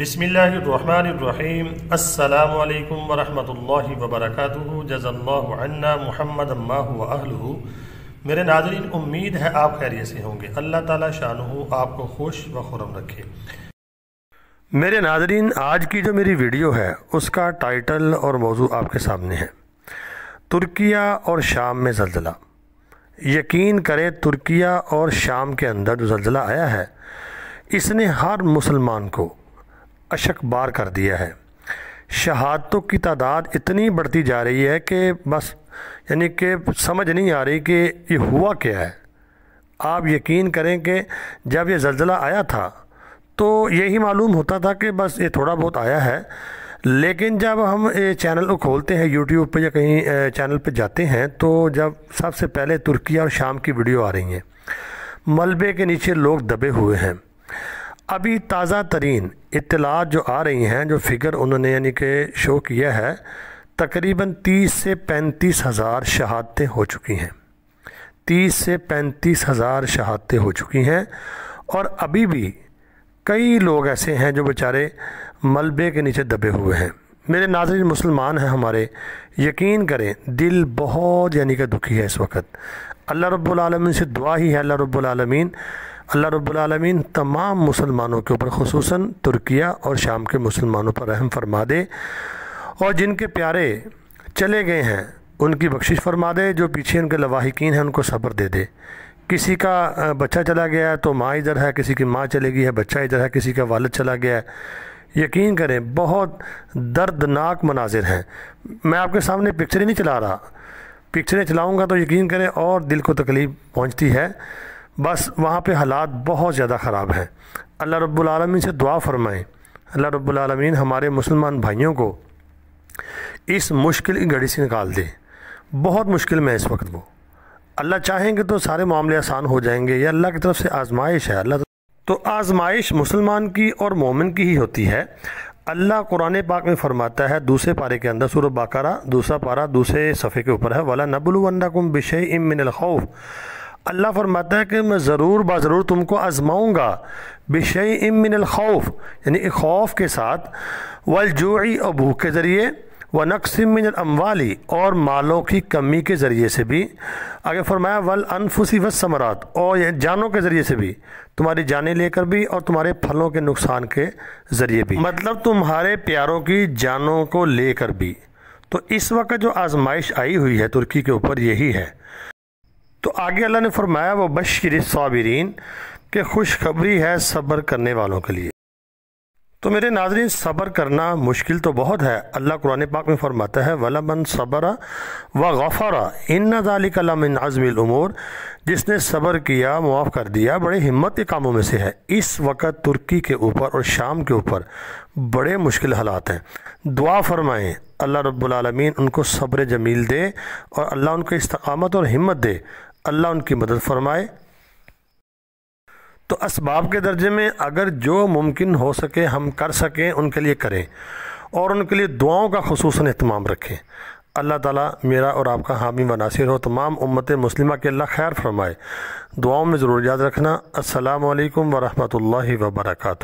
बिसमीम अल्लाम वरहमल वबरक जज़ल्ला महमद अम्मा मेरे नाजरीन उम्मीद है आप खैरियत से होंगे अल्लाह ताला शानहू आपको खुश व खुरम रखे मेरे नाजरीन आज की जो मेरी वीडियो है उसका टाइटल और मौजू आपके सामने है तुर्किया और शाम में जलजिला यकीन करें तुर्किया और शाम के अंदर जो जलजिला आया है इसने हर मुसलमान को अशक बार कर दिया है शहादतों की तादाद इतनी बढ़ती जा रही है कि बस यानी कि समझ नहीं आ रही कि ये हुआ क्या है आप यकीन करें कि जब ये जलजिला आया था तो यही मालूम होता था कि बस ये थोड़ा बहुत आया है लेकिन जब हम ये चैनल को खोलते हैं यूट्यूब पे या कहीं चैनल पे जाते हैं तो जब सबसे पहले तुर्की और शाम की वीडियो आ रही हैं मलबे के नीचे लोग दबे हुए हैं अभी ताज़ा तरीन इतलात जो आ रही हैं जो फ़िगर उन्होंने यानी कि शो किया है तकरीबन तीस से पैंतीस हज़ार शहादतें हो चुकी हैं तीस से पैंतीस हज़ार शहादतें हो चुकी हैं और अभी भी कई लोग ऐसे हैं जो बेचारे मलबे के नीचे दबे हुए हैं मेरे नाजरिन मुसलमान हैं हमारे यकीन करें दिल बहुत यानी कि दुखी है इस वक्त अल्लाह रब्बुल रबालमीन से दुआ ही है अल्लाह रब्बुल रबालमीन अल्लाह रब्लमिन तमाम मुसलमानों के ऊपर खसूस तुर्किया और शाम के मुसलमानों पर रहम फरमा दे और जिनके प्यारे चले गए हैं उनकी बख्शिश फरमा दे जो पीछे उनके लवाहिकीन हैं उनको सब्र दे दे किसी का बच्चा चला गया है तो माँ इधर है किसी की माँ चली गई है बच्चा इधर है किसी का वालद चला गया है यकीन करें बहुत दर्दनाक मनाजिर हैं मैं आपके सामने पिक्चरें नहीं चला रहा पिक्चरें चलाऊँगा तो यकीन करें और दिल को तकलीफ़ पहुँचती है बस वहाँ पे हालात बहुत ज़्यादा ख़राब हैं अल्लाह रब्बुल से दुआ फ़रमाएँ अल्लाह रब्बुल हमारे मुसलमान भाइयों को इस मुश्किल की घड़ी से निकाल दे बहुत मुश्किल में इस वक्त वो अल्लाह चाहेंगे तो सारे मामले आसान हो जाएंगे या अल्लाह की तरफ से आजमाइश है अल्लाह तो, तो आजमाइश मुसलमान की और मोमिन की ही होती है अल्लाह कुरान पाक में फरमाता है दूसरे पारे के अंदर सुर बाकारा दूसरा पारा दूसरे सफ़े के ऊपर है वाला नबुलवन्नकुम बिश इम मिनल खौफ़ अल्लाह फरमाता है कि मैं ज़रूर बज़रूर तुमको आजमाऊँगा बिशई इमिन खौफ यानी खौफ के साथ वलजोई और भूख के ज़रिए व नक्समिन अमवाली और मालों की कमी के ज़रिए से भी आगे फरमाया वल अनफुसी समरात और जानों के ज़रिए से भी तुम्हारी जानें लेकर भी और तुम्हारे फलों के नुकसान के ज़रिए भी मतलब तुम्हारे प्यारों की जानों को लेकर भी तो इस वक्त जो आजमाइश आई हुई है तुर्की के ऊपर यही है तो आगे अल्लाह ने फरमाया वो बशर साबरीन के खुशखबरी है सब्र करने वालों के लिए तो मेरे नाजरीन सब्र करना मुश्किल तो बहुत है अल्लाह कुरान पाक में फरमाता है वलमन सबर व गफ़ारा इन नज़ालिकलमिन अज़मिलूर जिसने सब्र किया मुआफ़ कर दिया बड़े हिम्मत के कामों में से है इस वक्त तुर्की के ऊपर और शाम के ऊपर बड़े मुश्किल हालात हैं दुआ फरमाएँ अल्लाह रब्बुल रबालमीन उनको सब्र जमील दे और अल्लाह उनको इस्तकामत और हिम्मत दे अल्लाह उनकी मदद फरमाए तो इसबाब के दर्जे में अगर जो मुमकिन हो सके हम कर सकें उनके लिए करें और उनके लिए दुआओं का खसूस अहतमाम रखें अल्लाह ताला मेरा और आपका हामी मनासर हो तमाम उम्मत मुस्लिमा के अल्लाह खैर फरमाए दुआओं में ज़रूर याद रखना असलकम वरहमल वर्का